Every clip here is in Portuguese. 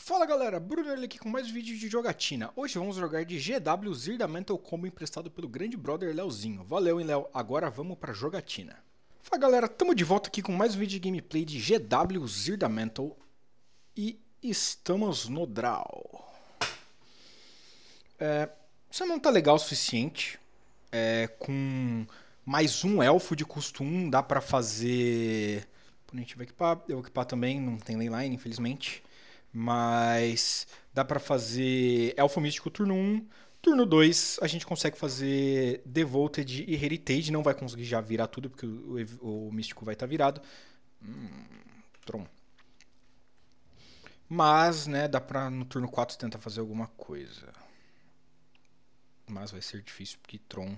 Fala galera, Bruno aqui com mais um vídeo de jogatina. Hoje vamos jogar de GW Zirdamental Combo emprestado pelo grande brother Leozinho. Valeu hein Léo, agora vamos pra jogatina. Fala galera, tamo de volta aqui com mais um vídeo de gameplay de GW Zirdamental e estamos no draw. É, não tá legal o suficiente, é, com mais um elfo de custo 1 dá pra fazer... Oponente vai equipar, eu vou equipar também, não tem leyline infelizmente. Mas dá para fazer Elfo Místico turno 1. Turno 2, a gente consegue fazer Devoted e Heritage. Não vai conseguir já virar tudo, porque o, o, o Místico vai estar tá virado. Hum, Tron. Mas, né, dá pra no turno 4 tentar fazer alguma coisa. Mas vai ser difícil, porque Tron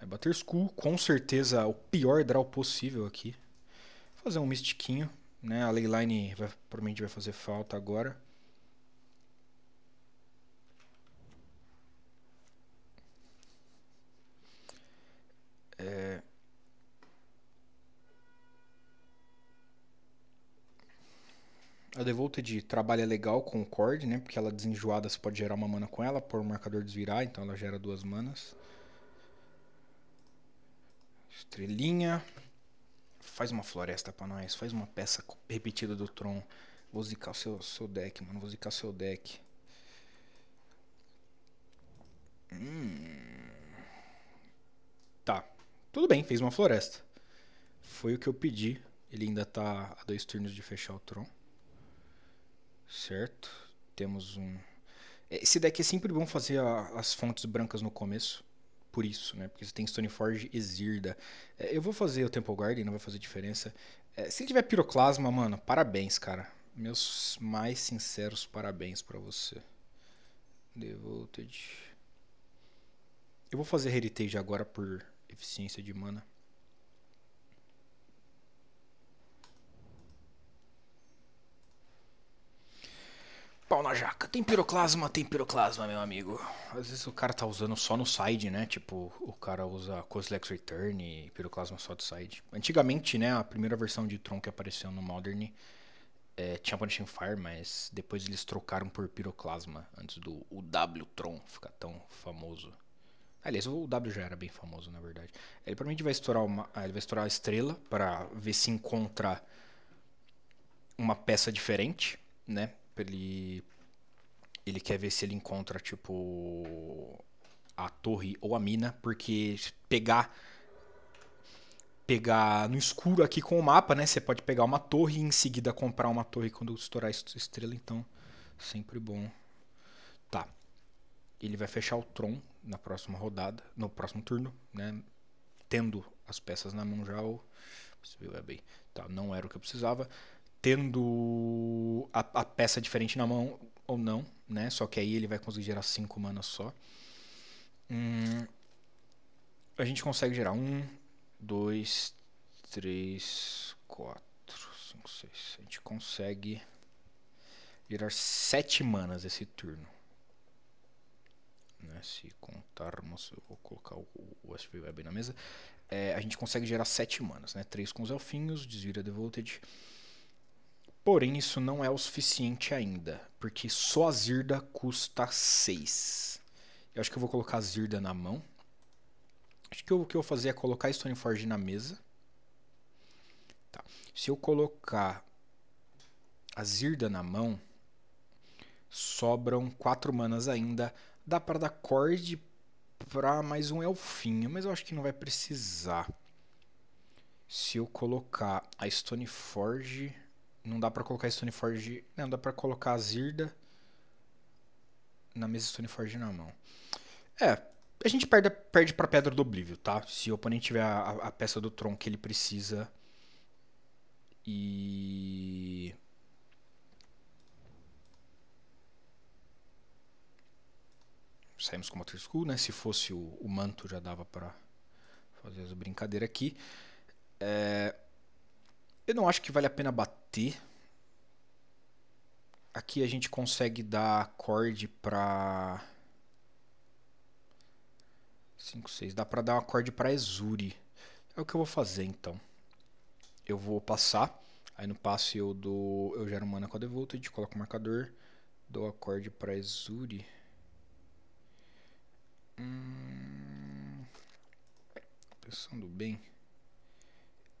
é bater school. Com certeza o pior draw possível aqui. fazer um mistiquinho. Né? A Leyline vai, provavelmente vai fazer falta agora. É... A Devoted trabalha é legal com o Cord, né? Porque ela desenjoada você pode gerar uma mana com ela, por o marcador desvirar, então ela gera duas manas. Estrelinha faz uma floresta pra nós, faz uma peça repetida do Tron. Vou zicar o seu, seu deck, mano, vou zicar o seu deck. Hum. Tá, tudo bem, fez uma floresta. Foi o que eu pedi. Ele ainda tá a dois turnos de fechar o Tron. Certo, temos um... Esse deck é sempre bom fazer a, as fontes brancas no começo por isso, né? Porque você tem Stoneforge e Zirda. É, eu vou fazer o Temple Garden, não vai fazer diferença. É, se ele tiver piroclasma, mano, parabéns, cara. Meus mais sinceros parabéns para você. Devoted. Eu vou fazer Heritage agora por eficiência de mana. pau na jaca. Tem piroclasma, tem piroclasma, meu amigo. Às vezes o cara tá usando só no side, né? Tipo, o cara usa Coslex Return e piroclasma só do side. Antigamente, né? A primeira versão de Tron que apareceu no Modern é, tinha Punishing Fire, mas depois eles trocaram por piroclasma antes do UW Tron ficar tão famoso. Aliás, o W já era bem famoso, na verdade. Ele provavelmente vai estourar uma, ah, ele vai estourar a estrela para ver se encontra uma peça diferente, né? ele ele quer ver se ele encontra tipo a torre ou a mina, porque pegar pegar no escuro aqui com o mapa, né? Você pode pegar uma torre e em seguida comprar uma torre quando estourar estrela, então sempre bom. Tá. Ele vai fechar o Tron na próxima rodada, no próximo turno, né? Tendo as peças na mão já, ou... Tá, não era o que eu precisava tendo a, a, peça diferente na mão ou não, né? Só que aí ele vai conseguir gerar 5 manas só. Hum, a gente consegue gerar 1, 2, 3, 4, 5, 6. A gente consegue gerar 7 manas esse turno. Né? Se contarmos, eu vou colocar o, o SV Web na mesa. É, a gente consegue gerar 7 manas, né? 3 com os elfinhos, desvira Devoted. De Porém, isso não é o suficiente ainda, porque só a Zirda custa 6. Eu acho que eu vou colocar a Zirda na mão. Acho que o que eu vou fazer é colocar a Stoneforge na mesa. Tá. Se eu colocar a Zirda na mão, sobram 4 manas ainda. Dá para dar Cord para mais um Elfinho, mas eu acho que não vai precisar. Se eu colocar a Stoneforge não dá pra colocar Stoneforge. Não, dá pra colocar a Zirda na mesa Stoneforge na mão. É, a gente perde, perde pra Pedra do Oblívio, tá? Se o oponente tiver a, a, peça do Tron que ele precisa. E. Saímos com o Motor School, né? Se fosse o, o manto já dava pra fazer as brincadeiras aqui. É... Eu não acho que vale a pena bater. Aqui a gente consegue dar acorde pra... 5, 6. Dá pra dar um acorde pra Ezuri. É o que eu vou fazer, então. Eu vou passar. Aí no passe eu dou... Eu gero mana com a Devoted, coloco o marcador. Dou acorde pra Ezuri. Hum... Pensando bem...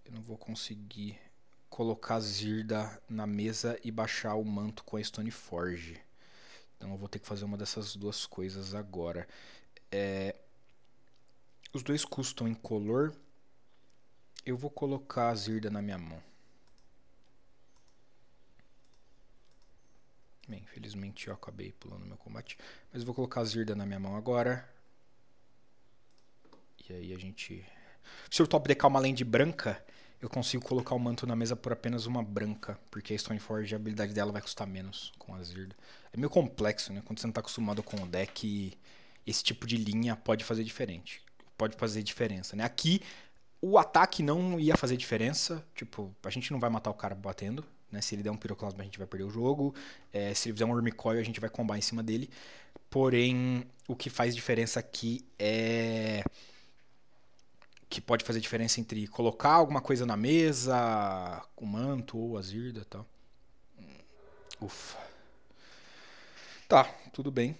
Eu não vou conseguir colocar Zirda na mesa e baixar o manto com a Stoneforge. Então eu vou ter que fazer uma dessas duas coisas agora. É... Os dois custam em color. Eu vou colocar a Zirda na minha mão. Bem, infelizmente eu acabei pulando meu combate. Mas vou colocar a Zirda na minha mão agora. E aí a gente... Se eu top decar é uma lente branca, eu consigo colocar o manto na mesa por apenas uma branca, porque a Stoneforge, a habilidade dela vai custar menos com a Zirda. É meio complexo, né? Quando você não está acostumado com o deck, esse tipo de linha pode fazer diferente. Pode fazer diferença, né? Aqui, o ataque não ia fazer diferença. Tipo, a gente não vai matar o cara batendo, né? Se ele der um piroclasma, a gente vai perder o jogo. É, se ele fizer um Urmicoil, a gente vai combar em cima dele. Porém, o que faz diferença aqui é que pode fazer diferença entre colocar alguma coisa na mesa, o manto ou a zirda e tal. Ufa. Tá, tudo bem.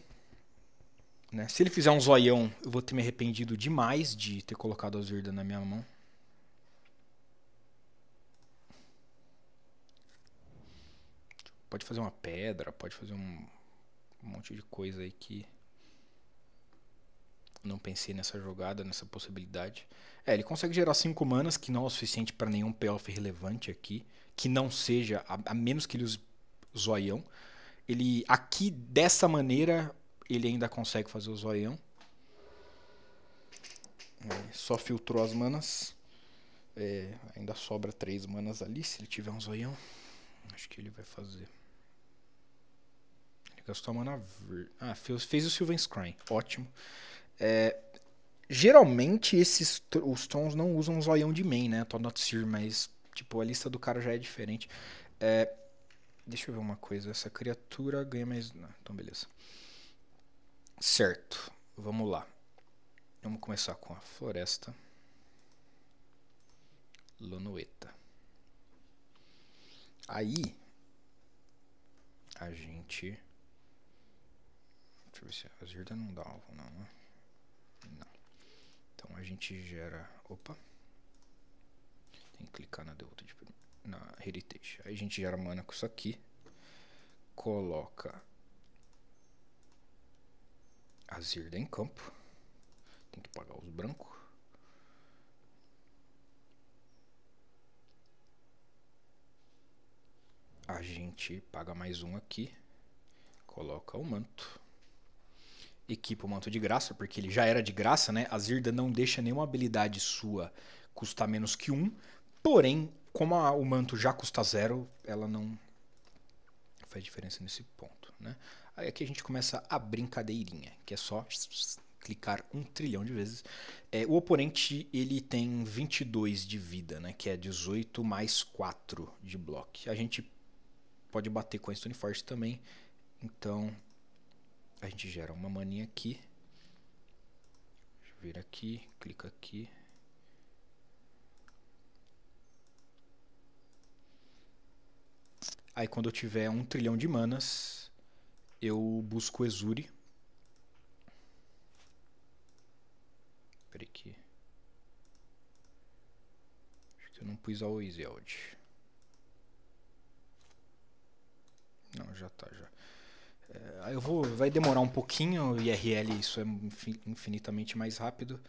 Né? Se ele fizer um zoião, eu vou ter me arrependido demais de ter colocado a zirda na minha mão. Pode fazer uma pedra, pode fazer um, um monte de coisa aí que... Não pensei nessa jogada, nessa possibilidade. É, ele consegue gerar 5 manas, que não é o suficiente para nenhum payoff relevante aqui. Que não seja, a, a menos que ele use zoião. Ele, aqui, dessa maneira, ele ainda consegue fazer o zoião. É, só filtrou as manas. É, ainda sobra 3 manas ali, se ele tiver um zoião. Acho que ele vai fazer. Ele gastou a mana verde. Ah, fez, fez o Sylvan Scrying. Ótimo. É, geralmente esses os tons não usam um zoião de main, né? Tô not sure, mas tipo, a lista do cara já é diferente. É, deixa eu ver uma coisa. Essa criatura ganha mais. Não, então beleza. Certo. Vamos lá. Vamos começar com a floresta. lonueta Aí a gente. Deixa eu ver se a Zirda não dá alvo, não, né? Então a gente gera. Opa! Tem que clicar na Delta de, tipo, na Heritage. Aí a gente gera mana com isso aqui. Coloca a Zirda em campo. Tem que pagar os brancos. A gente paga mais um aqui. Coloca o manto equipa o manto de graça, porque ele já era de graça, né? A Zirda não deixa nenhuma habilidade sua custar menos que um. Porém, como a, o manto já custa zero, ela não faz diferença nesse ponto, né? Aí aqui a gente começa a brincadeirinha, que é só clicar um trilhão de vezes. É, o oponente ele tem 22 de vida, né? Que é 18 mais 4 de bloco. A gente pode bater com a Stone Force também. Então, a gente gera uma maninha aqui. Deixa eu vir aqui, clica aqui. Aí quando eu tiver um trilhão de manas, eu busco Ezuri. Espera aqui. Acho que eu não pus a Oiseld. Não, já tá, já. É, eu vou, vai demorar um pouquinho, o IRL isso é infinitamente mais rápido.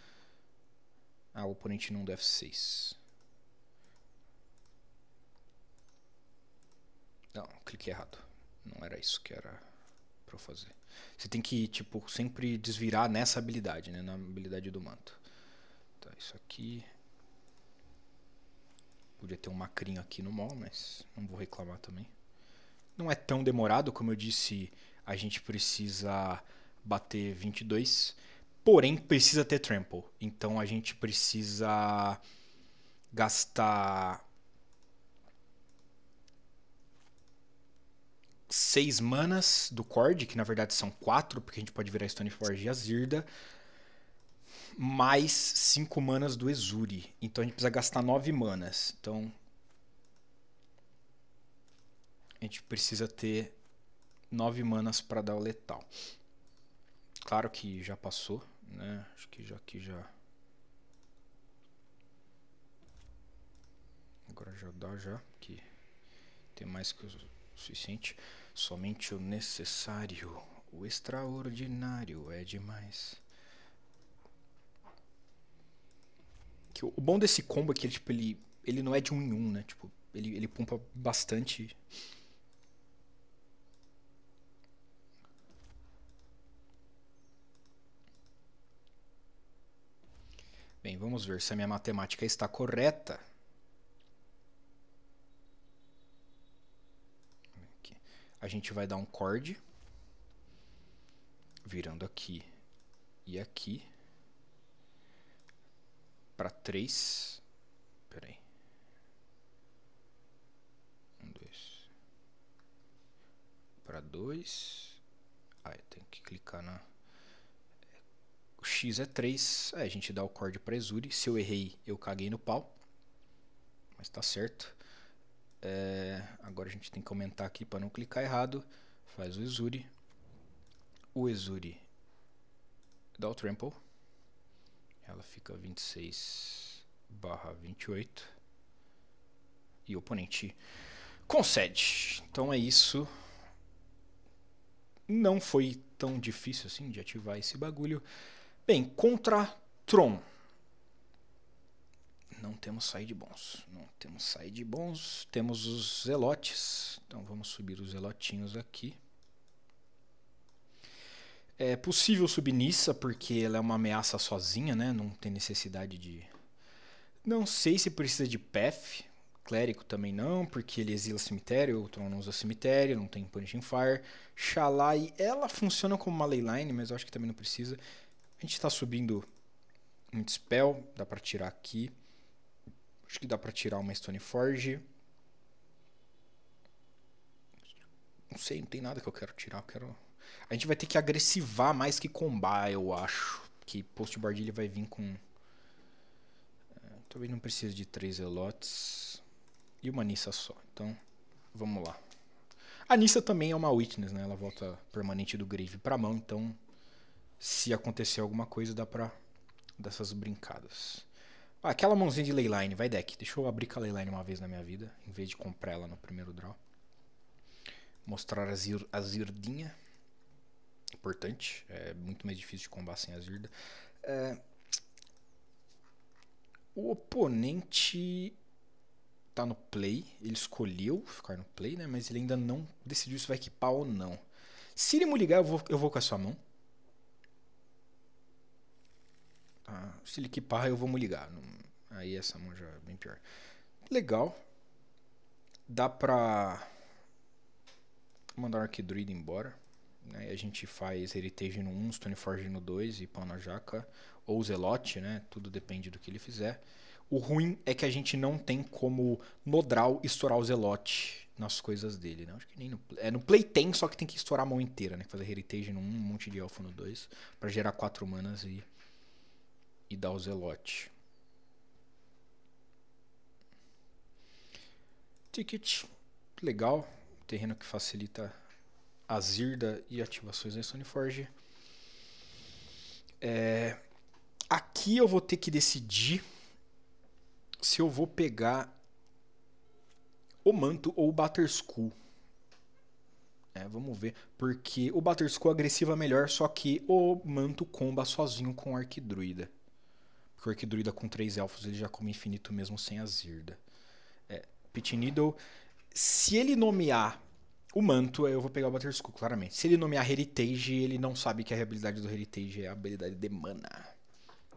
Ah, o oponente não deu F6. Não, cliquei errado. Não era isso que era pra eu fazer. Você tem que, tipo, sempre desvirar nessa habilidade, né? Na habilidade do manto. Tá, isso aqui... Podia ter um macrinho aqui no mall, mas não vou reclamar também não é tão demorado, como eu disse, a gente precisa bater 22, porém precisa ter trample. Então a gente precisa gastar 6 manas do Cord, que na verdade são 4, porque a gente pode virar Stoneforge e Azirda, mais 5 manas do Ezuri. Então a gente precisa gastar 9 manas. Então a gente precisa ter 9 manas para dar o letal. Claro que já passou, né? Acho que já aqui já. Agora já dá já, que tem mais que o suficiente. Somente o necessário, o extraordinário é demais. Que o bom desse combo é que ele, tipo, ele, ele não é de um em um, né? Tipo, ele, ele pumpa bastante Bem, vamos ver se a minha matemática está correta. A gente vai dar um chord, virando aqui e aqui, para 3, Espera aí. 1, 2, para 2, Ah, eu tenho que clicar na o x é 3, a gente dá o core para presure. Se eu errei, eu caguei no pau, mas tá certo. É, agora a gente tem que aumentar aqui para não clicar errado. Faz o exure. O exure dá o trample. Ela fica 26 barra 28. E o oponente concede. Então é isso. Não foi tão difícil assim de ativar esse bagulho. Bem, contra Tron. Não temos side bons. Não temos side bons. Temos os zelotes. Então vamos subir os zelotinhos aqui. É possível subir Nissa porque ela é uma ameaça sozinha, né? Não tem necessidade de. Não sei se precisa de PEF. clérico também não, porque ele exila cemitério, o Tron não usa cemitério, não tem Punishing Fire. Shalai, ela funciona como uma leyline, mas eu acho que também não precisa. A gente está subindo um Dispel, dá para tirar aqui. Acho que dá para tirar uma Stoneforge. Não sei, não tem nada que eu quero tirar. Eu quero... A gente vai ter que agressivar mais que combar, eu acho. Que Post Bardilha vai vir com... Eh, talvez não precise de três elotes. E uma Nissa só. Então, vamos lá. A Nissa também é uma Witness, né? Ela volta permanente do Grave pra mão, então se acontecer alguma coisa, dá pra dessas brincadas. Ah, aquela mãozinha de leyline, vai deck. Deixa eu abrir com a leyline uma vez na minha vida, em vez de comprar ela no primeiro draw. Mostrar a, zir, a zirdinha. Importante, é muito mais difícil de combater sem a zirda. É... O oponente tá no play, ele escolheu ficar no play, né? Mas ele ainda não decidiu se vai equipar ou não. Se ele me ligar, eu vou, eu vou com a sua mão. Ah, se ele equipar, eu vou me ligar. aí essa mão já é bem pior. Legal. Dá pra mandar o Arquidruida embora. Né? a gente faz Heritage no 1, Stoneforge no 2 e Jaca. ou Zelote, né? Tudo depende do que ele fizer. O ruim é que a gente não tem como Nodral estourar o Zelote nas coisas dele, né? Acho que nem no, é, no Play tem, só que tem que estourar a mão inteira, né? Fazer Heritage no 1, um monte de Elfo no 2, para gerar 4 manas e e Dalzelote. Ticket, legal, terreno que facilita a Zirda e ativações da Stoneforge. É, aqui eu vou ter que decidir se eu vou pegar o Manto ou o Batterskull. É, vamos ver, porque o School é agressiva é melhor, só que o Manto comba sozinho com o Arquidruida que o Arquidruida com três elfos ele já come infinito mesmo sem a Zirda. É, Pit Needle, se ele nomear o manto, eu vou pegar o School, claramente. Se ele nomear Heritage, ele não sabe que a habilidade do Heritage é a habilidade de mana.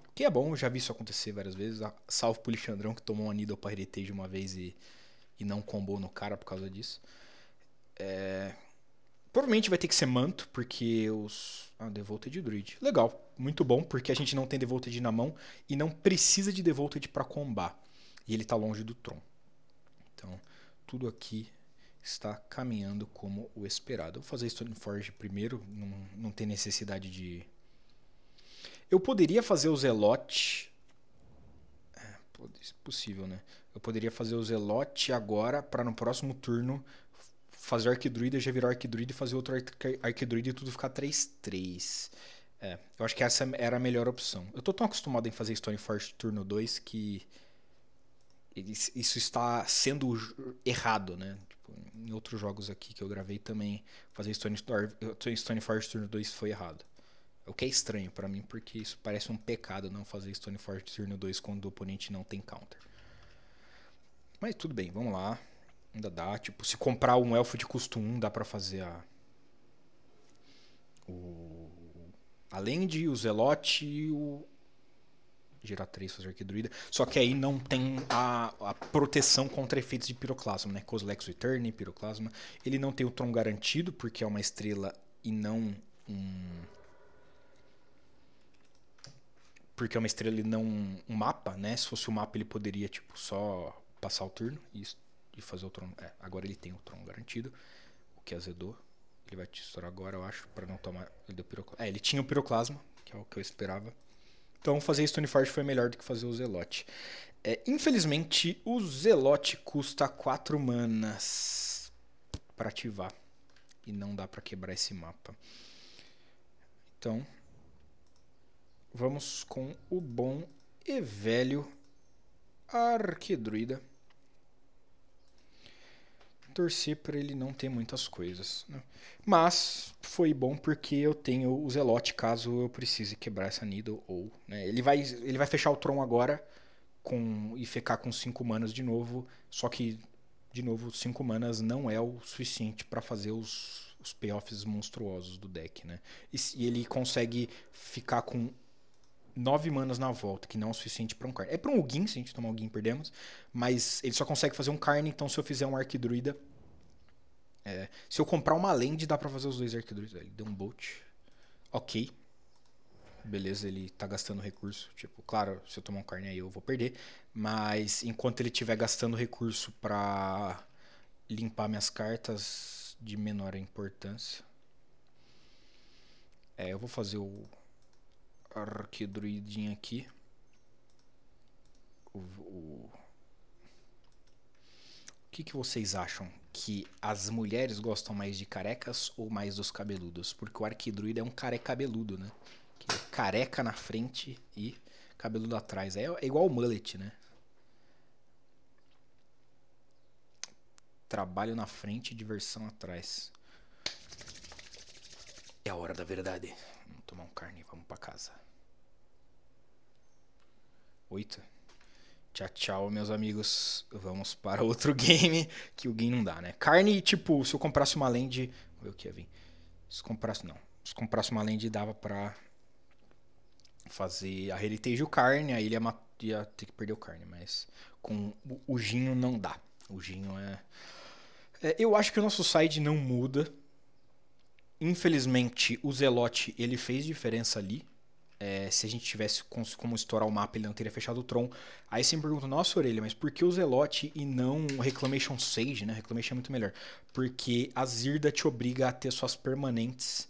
O que é bom, eu já vi isso acontecer várias vezes. Ah, Salvo pro Lixandrão que tomou uma Needle pra Heritage uma vez e, e não combou no cara por causa disso. É, Provavelmente vai ter que ser manto, porque os. Ah, Devolted Druid. Legal, muito bom, porque a gente não tem Devolted na mão e não precisa de Devolted para combar. E ele tá longe do Tron. Então, tudo aqui está caminhando como o esperado. Eu vou fazer Stoneforge primeiro, não, não tem necessidade de. Eu poderia fazer o Zelote. É, possível, né? Eu poderia fazer o Zelote agora para no próximo turno fazer o arquidruida já virar arquidruida e fazer outro arquidruida e tudo ficar 3-3. É, eu acho que essa era a melhor opção. Eu tô tão acostumado em fazer Stoneforge turno 2 que isso está sendo errado, né? Tipo, em outros jogos aqui que eu gravei também, fazer Stone, Stoneforge turno 2 foi errado. O que é estranho para mim, porque isso parece um pecado não fazer Stoneforge turno 2 quando o oponente não tem counter. Mas tudo bem, vamos lá. Ainda dá. Tipo, se comprar um elfo de custo 1, dá para fazer a. O. Além de o Zelote e o. Girar 3, fazer arquidruida. Só que aí não tem a, a proteção contra efeitos de piroclasma, né? Coslex Return, piroclasma. Ele não tem o tron garantido, porque é uma estrela e não um. Porque é uma estrela e não um mapa, né? Se fosse um mapa, ele poderia, tipo, só passar o turno. Isso de fazer o Tron. É, agora ele tem o Tron garantido, o que azedou. Ele vai te estourar agora, eu acho, para não tomar. Ele deu piroclasma. É, ele tinha o piroclasma, que é o que eu esperava. Então fazer Stoneforge foi melhor do que fazer o Zelote. É, infelizmente, o Zelote custa 4 manas para ativar. E não dá para quebrar esse mapa. Então, vamos com o bom e velho Arquidruida torcer para ele não ter muitas coisas. Né? Mas foi bom porque eu tenho o Zelote caso eu precise quebrar essa Needle ou. Né? Ele, vai, ele vai fechar o Tron agora com e ficar com 5 manas de novo. Só que, de novo, 5 manas não é o suficiente para fazer os, os payoffs monstruosos do deck. Né? E, e ele consegue ficar com 9 manas na volta, que não é o suficiente para um carne. É para um Ugin, se a gente tomar Ugin, perdemos. Mas ele só consegue fazer um carne, então se eu fizer um Arquidruida, é, se eu comprar uma land, dá pra fazer os dois arquidruides. Ele deu um bolt. Ok. Beleza, ele tá gastando recurso. Tipo, claro, se eu tomar um carne aí eu vou perder. Mas enquanto ele estiver gastando recurso pra limpar minhas cartas de menor importância. É, eu vou fazer o arquidruidinho aqui. o, o que, que vocês acham? Que as mulheres gostam mais de carecas ou mais dos cabeludos? Porque o arquidruida é um cabeludo, né? Que é careca na frente e cabeludo atrás. É, é igual o mullet, né? Trabalho na frente e diversão atrás. É a hora da verdade. Vamos tomar um carne, e vamos para casa. Oito. Tchau, tchau, meus amigos. Vamos para outro game, que o game não dá, né? Carne, tipo, se eu comprasse uma land... Vou ver o que ia vir. Se comprasse... Não. Se comprasse uma land, dava pra fazer a Heritage o carne, aí ele ia, mat... ia, ter que perder o carne, mas com o Ginho não dá. O Ginho é... é... Eu acho que o nosso side não muda. Infelizmente, o Zelote, ele fez diferença ali, é, se a gente tivesse como estourar o mapa, ele não teria fechado o Tron. Aí você me pergunta, nossa orelha, mas por que o Zelote e não Reclamation Sage, né? Reclamation é muito melhor. Porque a Zirda te obriga a ter suas permanentes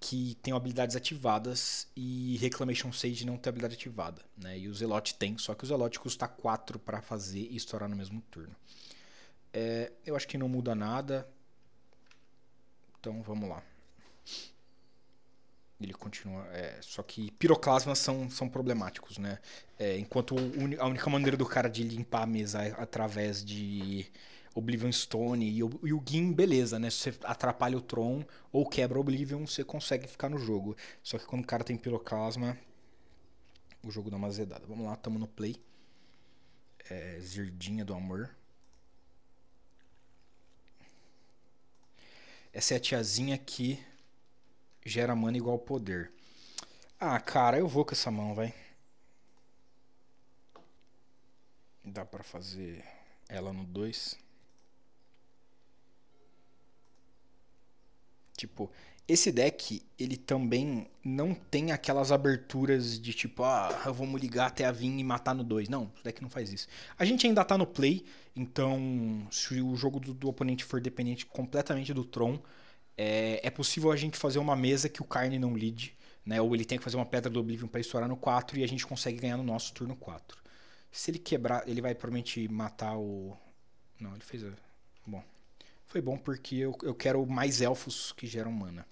que tem habilidades ativadas e Reclamation Sage não tem habilidade ativada, né? E o Zelote tem, só que o Zelote custa 4 para fazer e estourar no mesmo turno. É, eu acho que não muda nada. Então vamos lá. Ele continua. É, só que piroclasmas são, são problemáticos, né? É, enquanto a única maneira do cara de limpar a mesa é através de Oblivion Stone e, e o Gin, beleza, né? Se você atrapalha o Tron ou quebra Oblivion, você consegue ficar no jogo. Só que quando o cara tem piroclasma, o jogo dá uma azedada. Vamos lá, tamo no play. É, Zirdinha do Amor. Essa é a tiazinha que Gera mana igual poder. Ah, cara, eu vou com essa mão, vai. Dá pra fazer ela no 2. Tipo, esse deck, ele também não tem aquelas aberturas de tipo, ah, vamos ligar até a Vin e matar no 2. Não, o deck não faz isso. A gente ainda tá no play, então se o jogo do, do oponente for dependente completamente do Tron, é, é possível a gente fazer uma mesa que o Carne não lide, né? Ou ele tem que fazer uma pedra do Oblivion para estourar no 4 e a gente consegue ganhar no nosso turno 4. Se ele quebrar, ele vai provavelmente matar o. Não, ele fez. Bom. Foi bom porque eu, eu quero mais elfos que geram mana.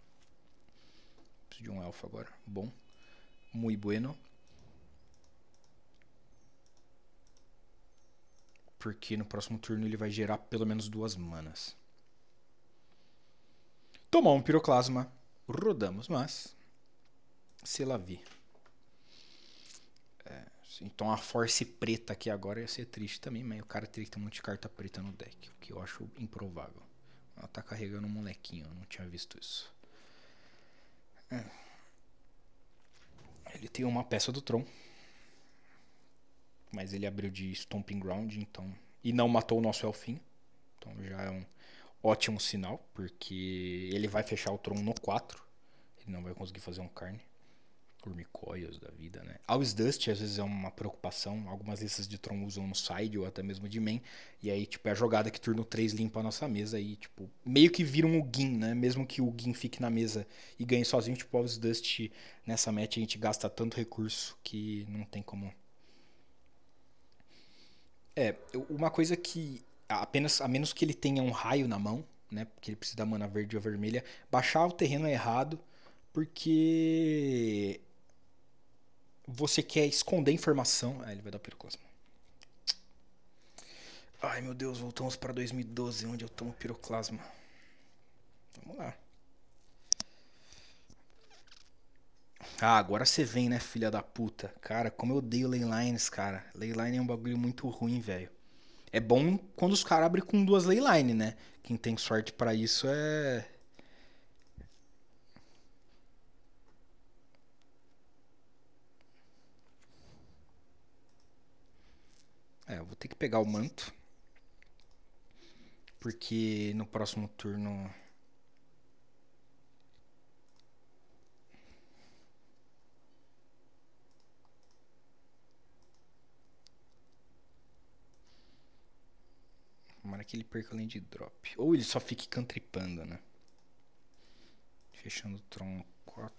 Preciso de um elfo agora. Bom. Muy bueno. Porque no próximo turno ele vai gerar pelo menos duas manas. Tomou um piroclasma, rodamos, mas. Se lá vi. É, então a force preta aqui agora ia ser triste também, mas o cara teria que ter um monte de carta preta no deck, o que eu acho improvável. Ela tá carregando um molequinho, eu não tinha visto isso. É. Ele tem uma peça do Tron. Mas ele abriu de Stomping Ground, então. E não matou o nosso Elfinho. Então já é um ótimo sinal, porque ele vai fechar o Tron no 4. Ele não vai conseguir fazer um carne. Urmicoils da vida, né? Always Dust às vezes é uma preocupação. Algumas listas de Tron usam no side ou até mesmo de main. E aí, tipo, é a jogada que turno 3 limpa a nossa mesa e, tipo, meio que viram um o Gin, né? Mesmo que o Gin fique na mesa e ganhe sozinho, tipo, Always Dust nessa match a gente gasta tanto recurso que não tem como. É, uma coisa que apenas a menos que ele tenha um raio na mão, né? Porque ele precisa da mana verde ou vermelha. Baixar o terreno é errado, porque você quer esconder informação. Ah, ele vai dar piroclasma. Ai meu Deus, voltamos para 2012, onde eu tomo piroclasma. Vamos lá. Ah, agora você vem, né, filha da puta? Cara, como eu odeio leylines, cara. Leyline é um bagulho muito ruim, velho é bom quando os caras abrem com duas leyline, né? Quem tem sorte para isso é. É, eu vou ter que pegar o manto. Porque no próximo turno. tomara que ele perca o de drop. Ou ele só fique cantripando, né? Fechando o Tron 4.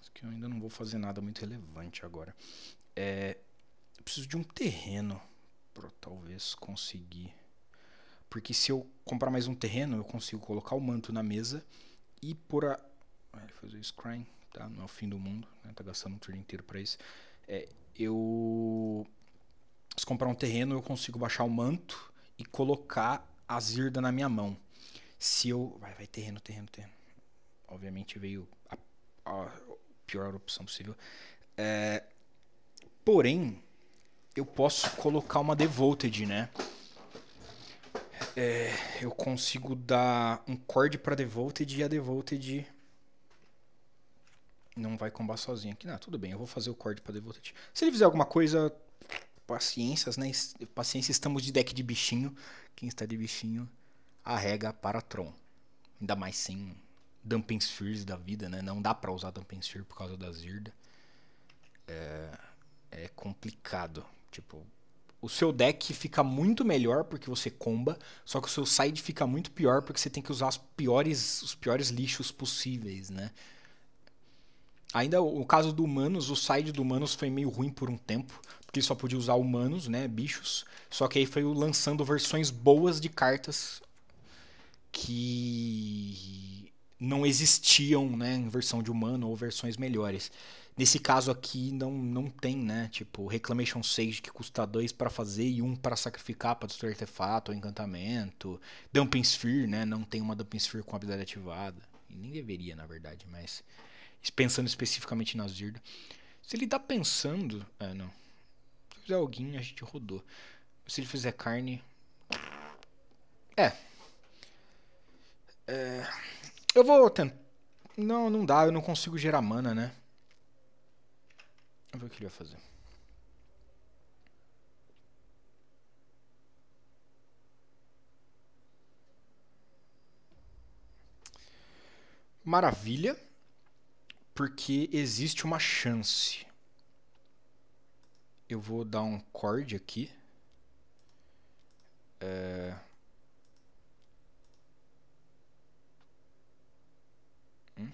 Acho que eu ainda não vou fazer nada muito relevante agora. É, eu preciso de um terreno para talvez conseguir. Porque se eu comprar mais um terreno, eu consigo colocar o manto na mesa e por a. Ah, ele fez o Scrying, tá? Não é o fim do mundo, né? Tá gastando um turno inteiro para isso. É, eu. Se comprar um terreno, eu consigo baixar o manto e colocar a zirda na minha mão. Se eu. Vai, vai, terreno, terreno, terreno. Obviamente veio a, a pior opção possível. É, porém, eu posso colocar uma Devolted, né? É, eu consigo dar um cord para Devolted e a Devolted não vai combar sozinha aqui. Não, tudo bem, eu vou fazer o cord para Devolted. Se ele fizer alguma coisa, paciências, né? Paciência, estamos de deck de bichinho. Quem está de bichinho, arrega para Tron. Ainda mais sem Dumping Spheres da vida, né? Não dá para usar Dumping Sphere por causa da Zirda. É, é complicado. Tipo, o seu deck fica muito melhor porque você comba, só que o seu side fica muito pior porque você tem que usar os piores, os piores lixos possíveis, né? Ainda o caso do Humanos, o side do Humanos foi meio ruim por um tempo que só podia usar humanos, né, bichos. Só que aí foi lançando versões boas de cartas que não existiam, né, em versão de humano ou versões melhores. Nesse caso aqui não, não tem, né? Tipo, Reclamation Sage que custa dois para fazer e um para sacrificar para destruir artefato ou encantamento. Dumping Sphere, né? Não tem uma Dumping Sphere com habilidade ativada. E nem deveria, na verdade, mas pensando especificamente na Zirda. Se ele tá pensando, ah, não fizer alguém a gente rodou. Se ele fizer carne. É. é... Eu vou tentar. Não, não dá, eu não consigo gerar mana, né? que vou vai fazer. Maravilha, porque existe uma chance eu vou dar um chord aqui. É... Hum?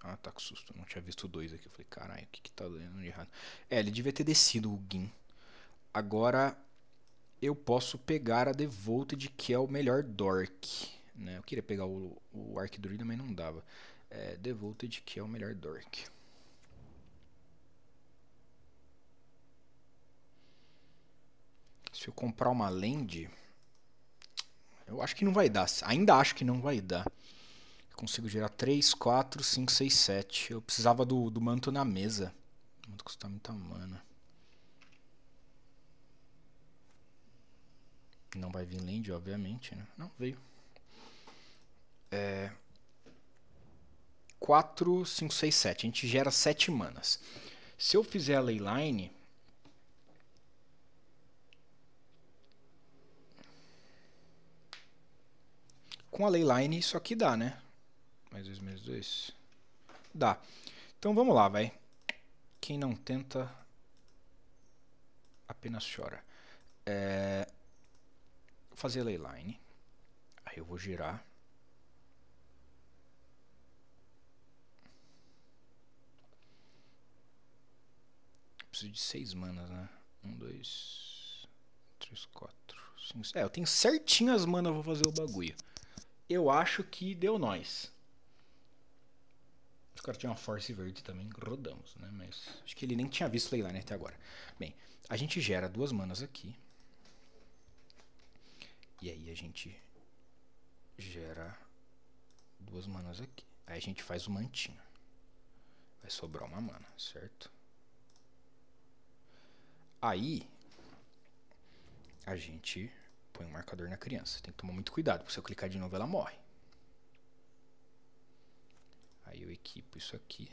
Ah, tá com susto. Eu não tinha visto dois aqui. Eu falei, caralho, o que que tá dando de errado? É, ele devia ter descido o Gin. Agora eu posso pegar a Devolted, que é o melhor Dork. Né? Eu queria pegar o, o Arc Druida, mas não dava. É, Devolted, que é o melhor Dork. Se eu comprar uma land, eu acho que não vai dar. Ainda acho que não vai dar. Eu consigo gerar 3, 4, 5, 6, 7. Eu precisava do, do manto na mesa. O manto custa muita mana. Não vai vir land, obviamente, né? Não, veio. É... 4, 5, 6, 7. A gente gera 7 manas. Se eu fizer a leyline, com a leyline isso aqui dá, né? Mais dois, menos dois Dá. Então vamos lá, vai. Quem não tenta, apenas chora. É... Vou fazer a leyline. Aí eu vou girar. Preciso de seis manas, né? um dois três quatro cinco É, eu tenho certinho as manas pra fazer o bagulho eu acho que deu nós. Os caras tinham uma Force Verde também, rodamos, né? Mas acho que ele nem tinha visto Leyline até agora. Bem, a gente gera duas manas aqui. E aí a gente gera duas manas aqui. Aí a gente faz o mantinho. Vai sobrar uma mana, certo? Aí a gente põe um marcador na criança. Tem que tomar muito cuidado, porque se eu clicar de novo ela morre. Aí eu equipo isso aqui.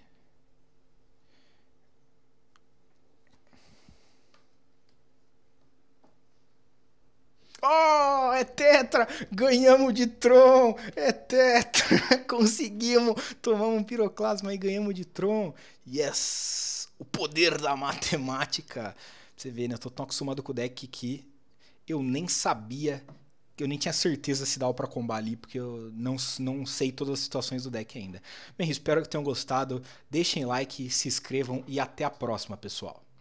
Oh, é tetra! Ganhamos de Tron! É tetra! Conseguimos! Tomamos um piroclasma e ganhamos de Tron! Yes! O poder da matemática! você vê, né? Eu tô tão acostumado com o deck que eu nem sabia, eu nem tinha certeza se dava para combar ali, porque eu não, não sei todas as situações do deck ainda. Bem, espero que tenham gostado, deixem like, se inscrevam e até a próxima, pessoal.